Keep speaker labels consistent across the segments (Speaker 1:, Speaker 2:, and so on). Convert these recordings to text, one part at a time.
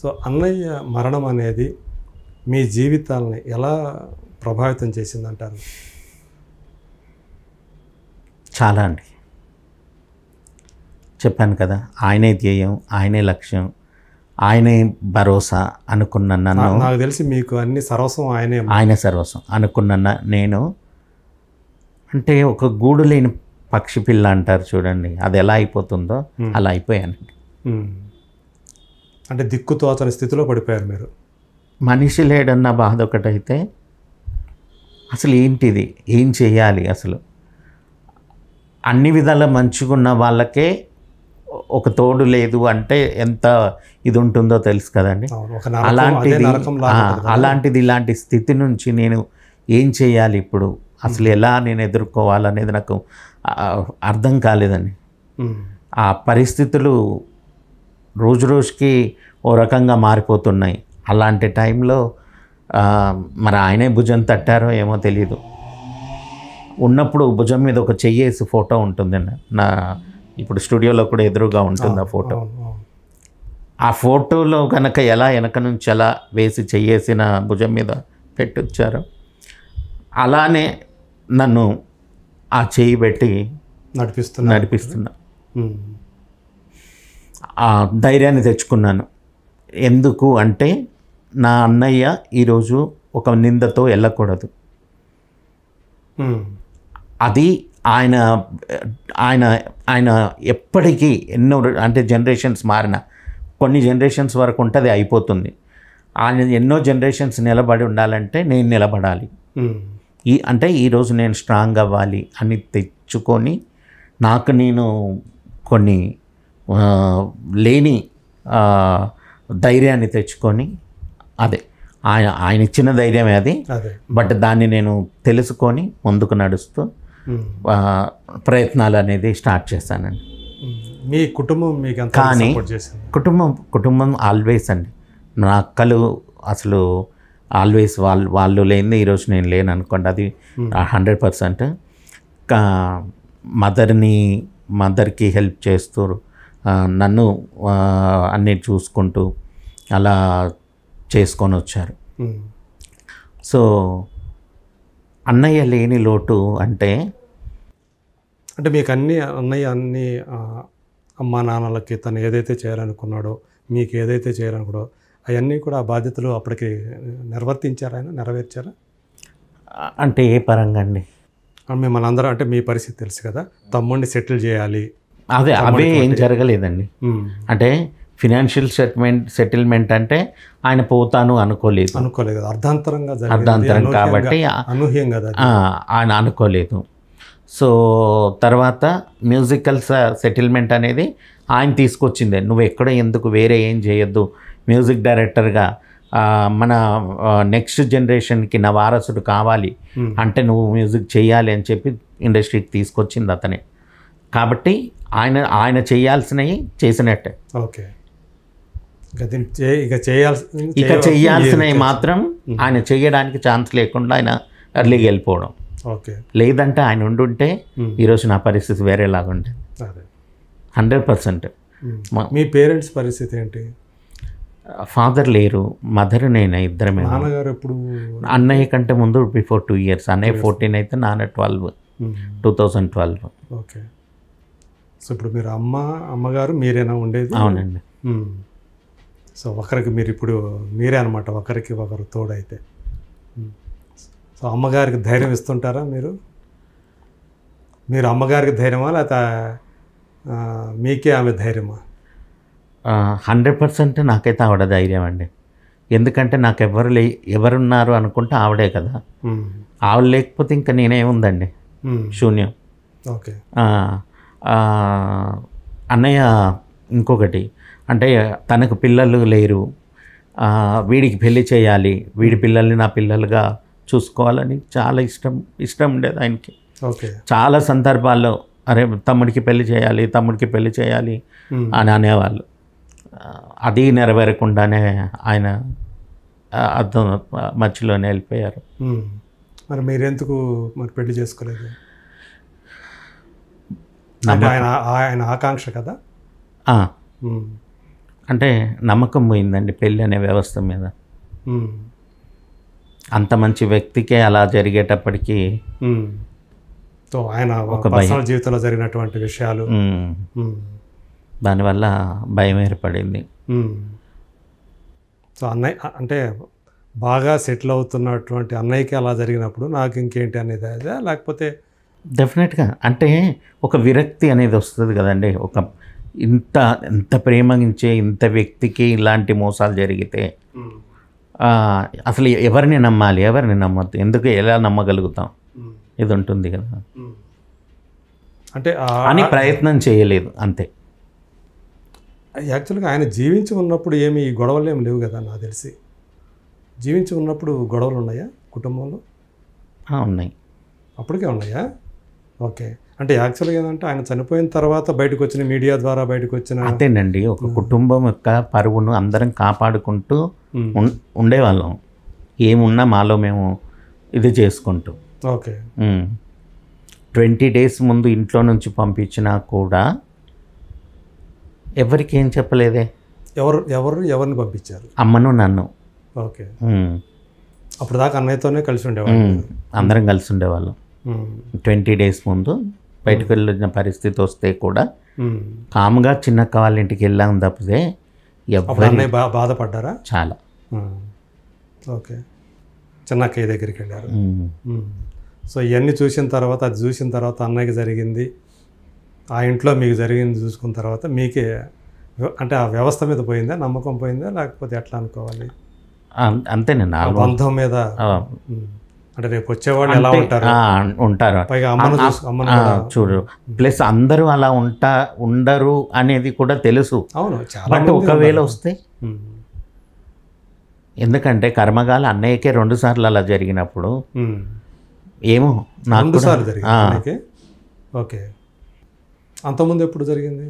Speaker 1: So అన్నయ్య మరణం అనేది మీ జీవితాలని ఎలా ప్రభావితం చేసిందంటారు
Speaker 2: చాలా అండి చెప్పాను కదా ఆయనే ధ్యేయం ఆయనే లక్ష్యం ఆయనే భరోసా అనుకున్న నన్ను నాకు
Speaker 1: తెలిసి మీకు అన్ని సర్వస్వం ఆయనే
Speaker 2: ఆయనే సర్వస్వం అనుకున్న నేను అంటే ఒక గూడు లేని పక్షి పిల్ల అంటారు చూడండి అది ఎలా అయిపోతుందో అలా అయిపోయానండి
Speaker 1: అంటే దిక్కుతో అతని స్థితిలో పడిపోయారు మీరు
Speaker 2: మనిషి లేడన్న బాధ ఒకటైతే అసలు ఏంటిది ఏం చేయాలి అసలు అన్ని విధాల మంచిగున్న వాళ్ళకే ఒక తోడు లేదు అంటే ఎంత ఇది ఉంటుందో తెలుసు కదండి అలాంటిది అలాంటిది ఇలాంటి స్థితి నుంచి నేను ఏం చేయాలి ఇప్పుడు అసలు ఎలా నేను ఎదుర్కోవాలనేది నాకు అర్థం కాలేదండి ఆ పరిస్థితులు రోజు రోజుకి ఓ రకంగా మారిపోతున్నాయి అలాంటి టైంలో మరి ఆయనే భుజం తట్టారో ఏమో తెలియదు ఉన్నప్పుడు భుజం మీద ఒక చెయ్యేసి ఫోటో ఉంటుందండి నా ఇప్పుడు స్టూడియోలో కూడా ఎదురుగా ఉంటుంది ఆ ఫోటో ఆ ఫోటోలో కనుక ఎలా వెనక నుంచి ఎలా వేసి చెయ్యేసిన భుజం మీద పెట్టొచ్చారో అలానే నన్ను ఆ చేయి పెట్టి నడిపిస్తున్నా నడిపిస్తున్నా ఆ ధైర్యాన్ని తెచ్చుకున్నాను ఎందుకు అంటే నా అన్నయ్య ఈరోజు ఒక నిందతో వెళ్ళకూడదు అది ఆయన ఆయన ఆయన ఎప్పటికీ ఎన్నో అంటే జనరేషన్స్ మారిన కొన్ని జనరేషన్స్ వరకు ఉంటుంది అయిపోతుంది ఆయన ఎన్నో జనరేషన్స్ నిలబడి ఉండాలంటే నేను నిలబడాలి ఈ అంటే ఈరోజు నేను స్ట్రాంగ్ అవ్వాలి అని తెచ్చుకొని నాకు నేను కొన్ని లేని ధైర్యాన్ని తెచ్చుకొని అదే ఆయన ఆయన ఇచ్చిన ధైర్యమే అది బట్ దాన్ని నేను తెలుసుకొని ముందుకు నడుస్తూ ప్రయత్నాలు అనేది స్టార్ట్ చేశానండి
Speaker 1: మీ కుటుంబం మీకు కానీ
Speaker 2: కుటుంబం కుటుంబం ఆల్వేస్ అండి నా అక్కలు అసలు ఆల్వేస్ వాళ్ళు వాళ్ళు లేని ఈరోజు నేను లేను అనుకోండి అది హండ్రెడ్ పర్సెంట్ మదర్ని మదర్కి హెల్ప్ చేస్తూ నన్ను అన్నీ చూసుకుంటూ అలా చేసుకొని వచ్చారు సో అన్నయ్య లేని లోటు అంటే
Speaker 1: అంటే మీకు అన్ని అన్నయ్య అన్ని అమ్మా నాన్నలకి తను ఏదైతే చేయాలనుకున్నాడో మీకు ఏదైతే చేయాలనుకున్నాడో అవన్నీ కూడా ఆ బాధ్యతలు అప్పటికి నిర్వర్తించారా ఆయన నెరవేర్చారా
Speaker 2: అంటే ఏ పరంగా అండి
Speaker 1: మిమ్మల్ని అందరూ అంటే మీ పరిస్థితి తెలుసు కదా తమ్ముడిని సెటిల్ చేయాలి అదే అవే ఏం
Speaker 2: జరగలేదండి అంటే ఫినాన్షియల్ సెటిల్మెంట్ సెటిల్మెంట్ అంటే ఆయన పోతాను అనుకోలేదు అనుకోలేదు
Speaker 1: అర్ధాంతరంగా అర్ధాంతరం కాబట్టి
Speaker 2: ఆయన అనుకోలేదు సో తర్వాత మ్యూజికల్ సెటిల్మెంట్ అనేది ఆయన తీసుకొచ్చిందే నువ్వు ఎక్కడ ఎందుకు వేరే ఏం చేయొద్దు మ్యూజిక్ డైరెక్టర్గా మన నెక్స్ట్ జనరేషన్కి నా వారసుడు కావాలి అంటే నువ్వు మ్యూజిక్ చేయాలి అని చెప్పి ఇండస్ట్రీకి తీసుకొచ్చింది అతనే కాబట్టి ఆయన ఆయన చేయాల్సినవి చేసినట్టే ఓకే
Speaker 1: ఇక చేయాల్సి ఇక చేయాల్సినవి మాత్రం
Speaker 2: ఆయన చేయడానికి ఛాన్స్ లేకుండా ఆయన అర్లీగా వెళ్ళిపోవడం ఓకే లేదంటే ఆయన ఉండుంటే ఈరోజు నా పరిస్థితి వేరేలాగా ఉండేది హండ్రెడ్ పర్సెంట్
Speaker 1: మీ పేరెంట్స్ పరిస్థితి ఏంటి
Speaker 2: ఫాదర్ లేరు మదర్ నేను ఇద్దరమే నాన్నగారు ఎప్పుడు అన్నయ్య కంటే ముందు బిఫోర్ టూ ఇయర్స్ అన్నయ్య ఫోర్టీన్ అయితే నాన్న twelve two thousand twelve
Speaker 1: okay so ఇప్పుడు మీరు అమ్మ అమ్మగారు మీరేనా ఉండేది అవునండి సో ఒకరికి మీరు ఇప్పుడు మీరే అనమాట ఒకరికి ఒకరు తోడైతే సో అమ్మగారికి ధైర్యం ఇస్తుంటారా మీరు మీరు అమ్మగారికి ధైర్యమా లేకపోతే మీకే ఆమె ధైర్యమా
Speaker 2: హండ్రెడ్ పర్సెంట్ నాకైతే ఆవిడ ధైర్యం అండి ఎందుకంటే నాకు ఎవరు లే ఎవరున్నారు అనుకుంటే ఆవిడే కదా ఆవిడ లేకపోతే ఇంకా నేనే ఉందండి శూన్యం ఓకే అన్నయ్య ఇంకొకటి అంటే తనకు పిల్లలు లేరు వీడికి పెళ్లి చేయాలి వీడి పిల్లల్ని నా పిల్లలుగా చూసుకోవాలని చాలా ఇష్టం ఇష్టం ఉండేది ఆయనకి ఓకే చాలా సందర్భాల్లో అరే తమ్ముడికి పెళ్లి చేయాలి తమ్ముడికి పెళ్లి చేయాలి అని అనేవాళ్ళు అది నెరవేరకుండానే ఆయన అర్థం మధ్యలోనే వెళ్ళిపోయారు
Speaker 1: మరి మీరెందుకు మరి పెళ్లి చేసుకోలేదు ఆయన ఆయన ఆకాంక్ష కదా
Speaker 2: అంటే నమ్మకం పోయిందండి పెళ్ళి అనే వ్యవస్థ మీద అంత మంచి వ్యక్తికే అలా జరిగేటప్పటికీ
Speaker 1: సో ఆయన ఒక పర్సనల్ జీవితంలో జరిగినటువంటి విషయాలు
Speaker 2: దానివల్ల భయం ఏర్పడింది
Speaker 1: సో అన్నయ్య అంటే బాగా సెటిల్ అవుతున్నటువంటి అన్నయ్యకి అలా జరిగినప్పుడు నాకు ఇంకేంటి అనేది లేకపోతే
Speaker 2: డెఫినెట్గా అంటే ఒక విరక్తి అనేది వస్తుంది కదండి ఒక ఇంత ఎంత ప్రేమించే ఇంత వ్యక్తికి ఇలాంటి మోసాలు జరిగితే అసలు ఎవరిని నమ్మాలి ఎవరిని నమ్మద్దు ఎందుకు ఎలా నమ్మగలుగుతాం ఇది ఉంటుంది కదా
Speaker 1: అంటే అని ప్రయత్నం
Speaker 2: చేయలేదు అంతే
Speaker 1: యాక్చువల్గా ఆయన జీవించి ఉన్నప్పుడు ఏమి ఈ గొడవలు ఏమి లేవు కదా నాకు తెలిసి జీవించి ఉన్నప్పుడు గొడవలు ఉన్నాయా కుటుంబంలో ఉన్నాయి అప్పటికే ఉన్నాయా ఓకే అంటే యాక్చువల్గా ఏంటంటే ఆయన చనిపోయిన తర్వాత బయటకు వచ్చిన మీడియా ద్వారా బయటకు వచ్చిన
Speaker 2: అదేనండి ఒక కుటుంబం యొక్క పరువును అందరం కాపాడుకుంటూ ఉండేవాళ్ళం ఏమున్నా మాలో మేము ఇది చేసుకుంటూ ఓకే ట్వంటీ డేస్ ముందు ఇంట్లో నుంచి పంపించినా కూడా ఎవరికి ఏం చెప్పలేదే
Speaker 1: ఎవరు ఎవరు ఎవరిని పంపించారు
Speaker 2: అమ్మను నన్ను
Speaker 1: ఓకే అప్పుడు దాకా అన్నయ్యతోనే కలిసి ఉండేవాళ్ళు అందరం కలిసి ఉండేవాళ్ళం
Speaker 2: ట్వంటీ డేస్ ముందు బయటకు వెళ్ళిన పరిస్థితి వస్తే కూడా కామ్గా చిన్న వాళ్ళ ఇంటికి వెళ్ళాం తప్పితే ఎవరిని బాధపడ్డారా చాలా
Speaker 1: ఓకే చిన్నక్కయ్య దగ్గరికి వెళ్ళారు సో ఇవన్నీ చూసిన తర్వాత అది చూసిన తర్వాత అన్నయ్యకి జరిగింది ఆ ఇంట్లో మీకు జరిగింది చూసుకున్న తర్వాత మీకే అంటే ఆ వ్యవస్థ మీద పోయిందా నమ్మకం పోయిందా లేకపోతే ఎట్లా అనుకోవాలి
Speaker 2: అంతేనండి బంధం మీద అంటే రేపు వచ్చేవాళ్ళు ఎలా ఉంటారు ఉంటారు చూడు ప్లస్ అందరూ అలా ఉంటా ఉండరు అనేది కూడా తెలుసు బట్ ఒకవేళ వస్తే ఎందుకంటే కర్మగాలు అన్నయ్యకే రెండు సార్లు అలా జరిగినప్పుడు ఏమో నాకు
Speaker 1: ఓకే అంతకుముందు ఎప్పుడు జరిగింది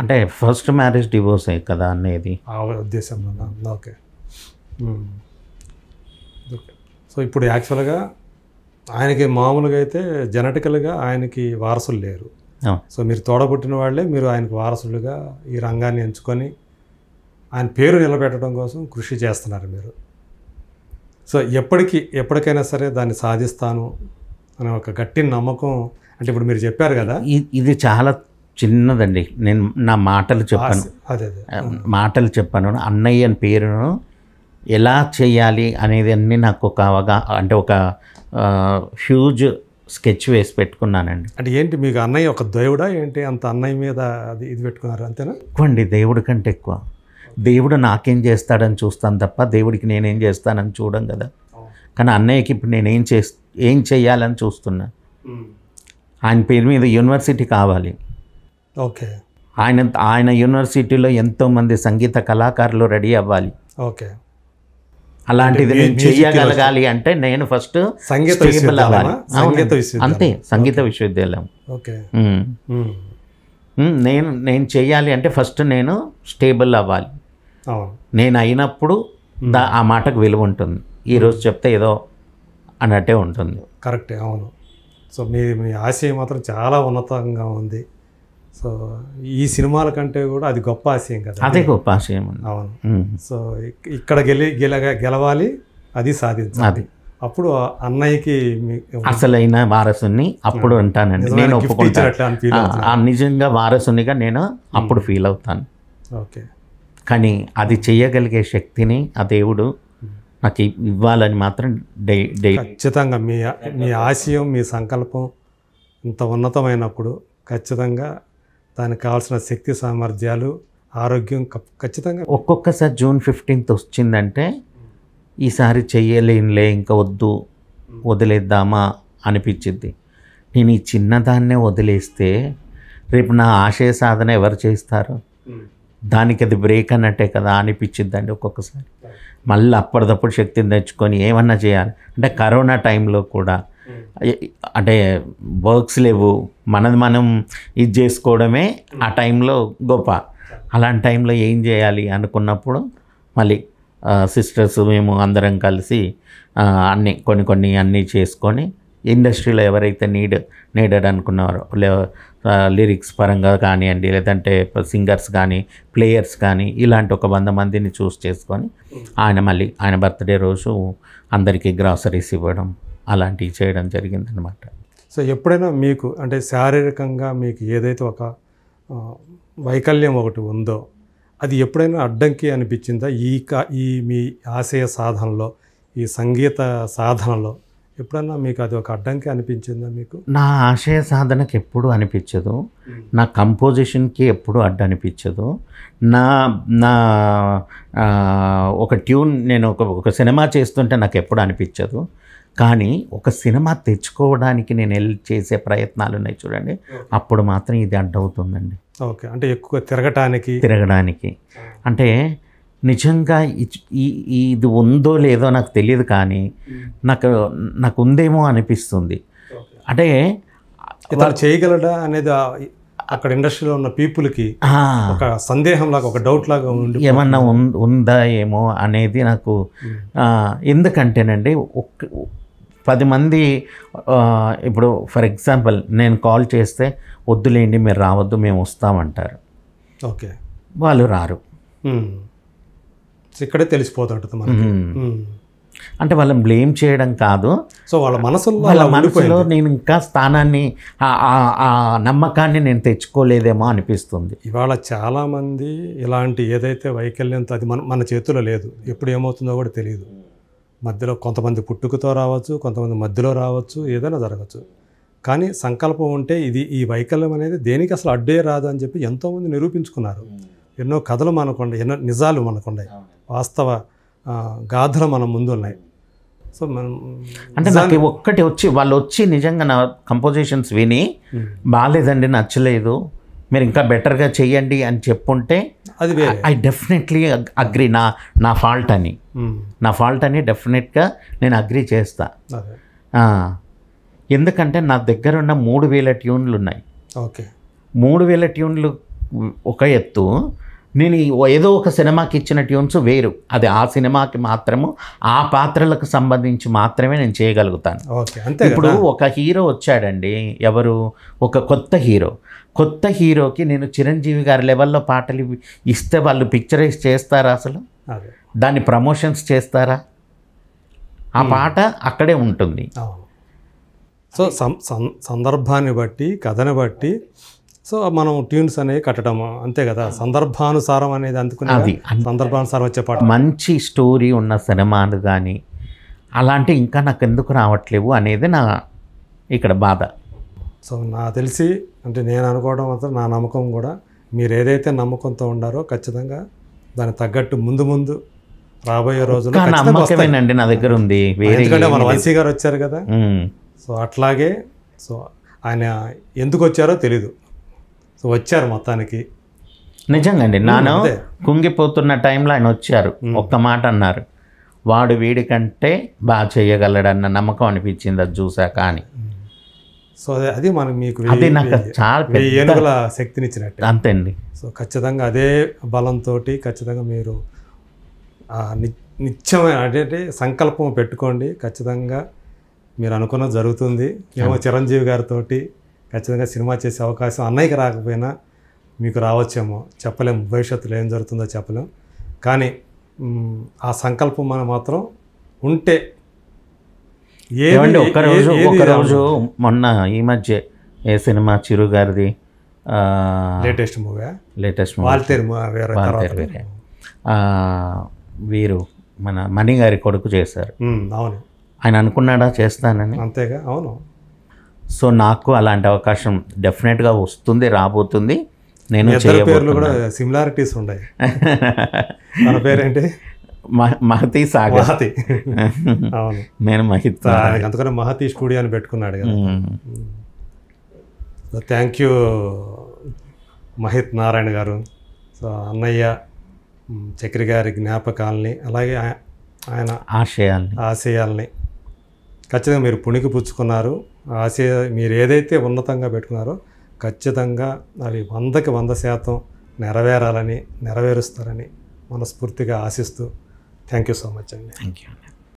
Speaker 2: అంటే ఫస్ట్ మ్యారేజ్ డివోర్స్ కదా అనేది
Speaker 1: ఉద్దేశం ఓకే సో ఇప్పుడు యాక్చువల్గా ఆయనకి మామూలుగా అయితే జెనటికల్గా ఆయనకి వారసులు లేరు సో మీరు తోడబుట్టిన వాళ్ళే మీరు ఆయనకు వారసులుగా ఈ రంగాన్ని ఎంచుకొని ఆయన పేరు నిలబెట్టడం కోసం కృషి చేస్తున్నారు మీరు సో ఎప్పటికీ ఎప్పటికైనా
Speaker 2: సరే దాన్ని సాధిస్తాను అనే ఒక గట్టి నమ్మకం అంటే ఇప్పుడు మీరు చెప్పారు కదా ఇది చాలా చిన్నదండి నేను నా మాటలు చెప్పాను మాటలు చెప్పాను అన్నయ్య అని పేరును ఎలా చేయాలి అనేది అన్నీ నాకు ఒక అవగా అంటే ఒక హ్యూజ్ స్కెచ్ వేసి పెట్టుకున్నానండి
Speaker 1: అంటే ఏంటి మీకు అన్నయ్య ఒక దేవుడా ఏంటి అంత అన్నయ్య మీద అది ఇది పెట్టుకున్నారు అంతేనా
Speaker 2: అండి దేవుడి కంటే ఎక్కువ దేవుడు నాకేం చేస్తాడని చూస్తాను తప్ప దేవుడికి నేనేం చేస్తానని చూడం కదా కానీ అన్నయ్యకి ఇప్పుడు నేనేం చే ఏం చేయాలని చూస్తున్నా ఆయన పేరు మీద యూనివర్సిటీ కావాలి ఓకే ఆయన ఆయన యూనివర్సిటీలో ఎంతోమంది సంగీత కళాకారులు రెడీ అవ్వాలి ఓకే అలాంటిది నేను చేయగలగాలి అంటే నేను ఫస్ట్ సంగీత అంతే సంగీత విశ్వవిద్యాలయం ఓకే నేను నేను చేయాలి అంటే ఫస్ట్ నేను స్టేబుల్ అవ్వాలి నేను అయినప్పుడు దా ఆ మాటకు విలువ ఉంటుంది ఈరోజు చెప్తే ఏదో అన్నట్టే ఉంటుంది
Speaker 1: కరెక్టే అవును సో మీ మీ ఆశయం మాత్రం చాలా ఉన్నతంగా ఉంది సో ఈ సినిమాల కంటే కూడా అది గొప్ప ఆశయం కదా అదే గొప్ప ఆశయం అవును సో ఇక్కడ గెలి గెల గెలవాలి అది సాధించాలి అది అప్పుడు అన్నయ్యకి
Speaker 2: అసలైన వారసుని అప్పుడు అంటానండి నేను నిజంగా వారసునిగా నేను అప్పుడు ఫీల్ అవుతాను ఓకే కానీ అది చేయగలిగే శక్తిని ఆ దేవుడు నాకు ఇవ్వాలని మాత్రం డే డే
Speaker 1: ఖచ్చితంగా మీ మీ ఆశయం మీ సంకల్పం ఇంత ఉన్నతమైనప్పుడు ఖచ్చితంగా దానికి కావాల్సిన శక్తి సామర్థ్యాలు ఆరోగ్యం ఖచ్చితంగా ఒక్కొక్కసారి
Speaker 2: జూన్ ఫిఫ్టీన్త్ వచ్చిందంటే ఈసారి చెయ్యలేనులే ఇంకా వద్దు వదిలేద్దామా అనిపించింది నేను ఈ చిన్నదాన్నే వదిలేస్తే రేపు నా ఆశయ సాధన ఎవరు చేస్తారు దానికి అది బ్రేక్ అన్నట్టే కదా అనిపించిందండి ఒక్కొక్కసారి మళ్ళీ అప్పటిదప్పుడు శక్తిని తెచ్చుకొని ఏమన్నా చేయాలి అంటే కరోనా టైంలో కూడా అంటే వర్క్స్ లేవు మనది మనం ఇది చేసుకోవడమే ఆ టైంలో గొప్ప అలాంటి టైంలో ఏం చేయాలి అనుకున్నప్పుడు మళ్ళీ సిస్టర్స్ మేము అందరం కలిసి అన్ని కొన్ని కొన్ని అన్నీ చేసుకొని ఇండస్ట్రీలో ఎవరైతే నీడ్ నీడెడ్ అనుకున్నారో లే లిరిక్స్ పరంగా కానివ్వండి లేదంటే సింగర్స్ కానీ ప్లేయర్స్ కానీ ఇలాంటి ఒక వంద మందిని చూస్ చేసుకొని ఆయన మళ్ళీ ఆయన బర్త్డే రోజు అందరికీ గ్రాసరీస్ ఇవ్వడం అలాంటివి చేయడం జరిగిందనమాట
Speaker 1: సో ఎప్పుడైనా మీకు అంటే శారీరకంగా మీకు ఏదైతే ఒక వైకల్యం ఒకటి ఉందో అది ఎప్పుడైనా అడ్డంకి అనిపించిందా ఈ కా ఈ మీ ఆశయ సాధనలో ఈ సంగీత సాధనలో ఎప్పుడన్నా మీకు అది ఒక అడ్డంకి అనిపించిందా మీకు
Speaker 2: నా ఆశయ సాధనకి ఎప్పుడు అనిపించదు నా కంపోజిషన్కి ఎప్పుడు అడ్డు అనిపించదు నా నా ఒక ట్యూన్ నేను ఒక ఒక సినిమా చేస్తుంటే నాకు ఎప్పుడు అనిపించదు కానీ ఒక సినిమా తెచ్చుకోవడానికి నేను చేసే ప్రయత్నాలు ఉన్నాయి చూడండి అప్పుడు మాత్రం ఇది అడ్డవుతుందండి
Speaker 1: ఓకే అంటే ఎక్కువ తిరగటానికి
Speaker 2: తిరగడానికి అంటే నిజంగా ఇది ఉందో లేదో నాకు తెలియదు కానీ నాకు నాకు ఉందేమో అనిపిస్తుంది అంటే
Speaker 1: ఇలా చేయగలడా అనేది అక్కడ ఇండస్ట్రీలో ఉన్న పీపుల్కి ఒక సందేహం లాగా ఒక డౌట్ లాగా ఉండి ఏమన్నా
Speaker 2: ఉందా ఏమో అనేది నాకు ఎందుకంటేనండి పది మంది ఇప్పుడు ఫర్ ఎగ్జాంపుల్ నేను కాల్ చేస్తే వద్దులేండి మీరు రావద్దు మేము వస్తామంటారు ఓకే వాళ్ళు రారు
Speaker 1: ఇక్కడే తెలిసిపోతాడు
Speaker 2: అంటే వాళ్ళని బ్లేమ్ చేయడం కాదు సో వాళ్ళ మనసులో వాళ్ళ మనసులో నేను ఇంకా స్థానాన్ని ఆ నమ్మకాన్ని నేను తెచ్చుకోలేదేమో అనిపిస్తుంది
Speaker 1: ఇవాళ చాలామంది ఇలాంటి ఏదైతే వైకల్యంతో అది మన మన చేతిలో లేదు ఎప్పుడు ఏమవుతుందో కూడా తెలియదు మధ్యలో కొంతమంది పుట్టుకతో రావచ్చు కొంతమంది మధ్యలో రావచ్చు ఏదైనా జరగచ్చు కానీ సంకల్పం ఉంటే ఇది ఈ వైకల్యం అనేది దేనికి అసలు అడ్డే రాదు అని చెప్పి ఎంతోమంది నిరూపించుకున్నారు ఎన్నో కథలు మనకుండే ఎన్నో నిజాలు మనకుండే వాస్తవ గాథలు మన ముందు ఉన్నాయి సో మనం
Speaker 2: అంటే నాకు ఒక్కటి వచ్చి వాళ్ళు వచ్చి నిజంగా నా కంపోజిషన్స్ విని బాగాలేదండి నచ్చలేదు మీరు ఇంకా బెటర్గా చెయ్యండి అని చెప్పుంటే అది ఐ డెఫినెట్లీ అగ్రి నా నా ఫాల్ట్ అని hmm. నా ఫాల్ట్ అని డెఫినెట్గా నేను అగ్రి చేస్తా ఎందుకంటే నా దగ్గర ఉన్న మూడు వేల ట్యూన్లు ఉన్నాయి ఓకే మూడు వేల ట్యూన్లు ఒక ఎత్తు నేను ఏదో ఒక సినిమాకి ఇచ్చిన ట్యూన్స్ వేరు అది ఆ సినిమాకి మాత్రము ఆ పాత్రలకు సంబంధించి మాత్రమే నేను చేయగలుగుతాను ఇప్పుడు ఒక హీరో వచ్చాడండి ఎవరు ఒక కొత్త హీరో కొత్త హీరోకి నేను చిరంజీవి గారి లెవెల్లో పాటలు ఇస్తే వాళ్ళు పిక్చరైజ్ చేస్తారా అసలు దాన్ని ప్రమోషన్స్ చేస్తారా ఆ పాట అక్కడే ఉంటుంది
Speaker 1: సో సందర్భాన్ని బట్టి కథను బట్టి సో మనం ట్యూన్స్ అనేవి కట్టడం అంతే కదా సందర్భానుసారం అనేది అది సందర్భానుసారం
Speaker 2: వచ్చే పాట మంచి స్టోరీ ఉన్న సినిమాలు కానీ అలాంటి ఇంకా నాకు ఎందుకు రావట్లేవు అనేది నా ఇక్కడ బాధ
Speaker 1: సో నా తెలిసి అంటే నేను అనుకోవడం మాత్రం నా నమ్మకం కూడా మీరు ఏదైతే నమ్మకంతో ఉండారో ఖచ్చితంగా దానికి తగ్గట్టు ముందు ముందు రాబోయే రోజుల్లో నమ్మకమేనండి
Speaker 2: నా దగ్గర ఉంది ఎందుకంటే మన వంశీ
Speaker 1: గారు వచ్చారు కదా సో అట్లాగే సో ఆయన ఎందుకు వచ్చారో తెలీదు సో వచ్చారు మొత్తానికి
Speaker 2: నిజంగా అండి నాను కుంగిపోతున్న టైంలో ఆయన వచ్చారు ఒక్క మాట అన్నారు వాడు వీడికంటే బాగా చేయగలడన్న నమ్మకం అనిపించింది అది చూసా అని
Speaker 1: సో అది మనం మీకు అది నాకు చాలా ఏనుగుల శక్తినిచ్చినట్టు అంతే అండి సో ఖచ్చితంగా అదే బలంతో ఖచ్చితంగా మీరు నిత్యమైన అంటే సంకల్పం పెట్టుకోండి ఖచ్చితంగా మీరు అనుకున్న జరుగుతుంది ఏమో చిరంజీవి గారితో ఖచ్చితంగా సినిమా చేసే అవకాశం అన్నయ్యకి రాకపోయినా మీకు రావచ్చేమో చెప్పలేము భవిష్యత్తులో ఏం జరుగుతుందో చెప్పలేము కానీ ఆ సంకల్పం మనం మాత్రం ఉంటే
Speaker 2: ఏమండి ఒకరోజు ఒకరోజు మొన్న ఈ మధ్య ఏ సినిమా చిరు గారిది లేటెస్ట్ మూవీ లేటెస్ట్ వాల్తేరు వీరు మన మణి గారి కొడుకు చేశారు అవును ఆయన అనుకున్నాడా చేస్తానని అంతేగా అవును సో నాకు అలాంటి అవకాశం డెఫినెట్గా వస్తుంది రాబోతుంది నేను కూడా
Speaker 1: సిమిలారిటీస్ ఉన్నాయి
Speaker 2: మన పేరేంటి మహతి సాగర్ మహతి అవును నేను మహిత
Speaker 1: అందుకనే మహతి స్టూడియో అని పెట్టుకున్నాడు కదా థ్యాంక్ యూ మహిత్ నారాయణ గారు సో అన్నయ్య చక్రి గారి జ్ఞాపకాలని అలాగే ఆయన ఆశయాల్ని ఆశయాల్ని ఖచ్చితంగా మీరు పుణికి పుచ్చుకున్నారు ఆశయ మీరు ఏదైతే ఉన్నతంగా పెట్టుకున్నారో ఖచ్చితంగా అవి వందకి వంద శాతం నెరవేరాలని నెరవేరుస్తారని మనస్ఫూర్తిగా ఆశిస్తూ థ్యాంక్ యూ సో మచ్ అండి థ్యాంక్ యూ